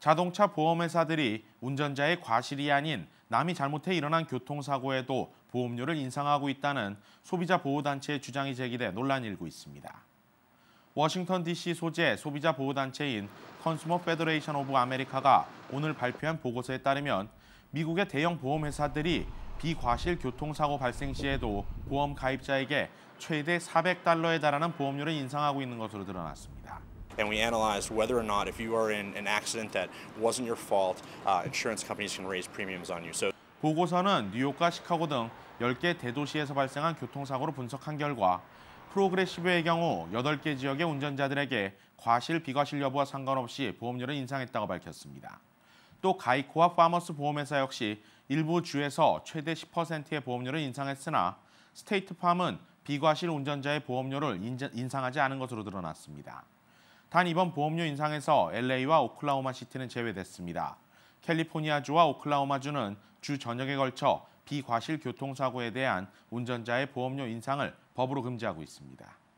자동차 보험회사들이 운전자의 과실이 아닌 남이 잘못해 일어난 교통사고에도 보험료를 인상하고 있다는 소비자 보호단체의 주장이 제기돼 논란이 일고 있습니다. 워싱턴 DC 소재 소비자 보호단체인 컨슈머 페더레이션 오브 아메리카가 오늘 발표한 보고서에 따르면 미국의 대형 보험회사들이 비과실 교통사고 발생 시에도 보험 가입자에게 최대 400달러에 달하는 보험료를 인상하고 있는 것으로 드러났습니다. and we analyzed whether or not if you are in an accident that wasn't your fault, uh, insurance companies can raise premiums on you. So 보고서는 뉴욕과 시카고 등 10개 대도시에서 발생한 교통사고를 분석한 결과 프로그레시브의 경우 8개 지역의 운전자들에게 과실, 비과실 여부와 상관없이 보험료를 인상했다고 밝혔습니다. 또 가이코와 파머스 보험회사 역시 일부 주에서 최대 10%의 보험료를 인상했으나 스테이트팜은 비과실 운전자의 보험료를 인상하지 않은 것으로 드러났습니다. 단 이번 보험료 인상에서 LA와 오클라호마 시티는 제외됐습니다. 캘리포니아주와 오클라호마주는 주 전역에 걸쳐 비과실 교통사고에 대한 운전자의 보험료 인상을 법으로 금지하고 있습니다.